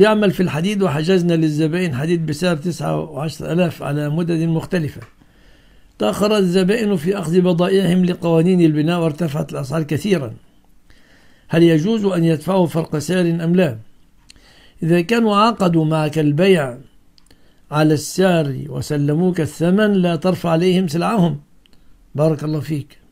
يعمل في الحديد وحجزنا للزبائن حديد بسعر تسعة وعشر ألاف على مدد مختلفة تأخر الزبائن في أخذ بضائعهم لقوانين البناء وارتفعت الأسعار كثيرا هل يجوز أن يدفعوا فرق سعر أم لا؟ إذا كانوا عقدوا معك البيع على السعر وسلموك الثمن لا ترفع عليهم سلعهم بارك الله فيك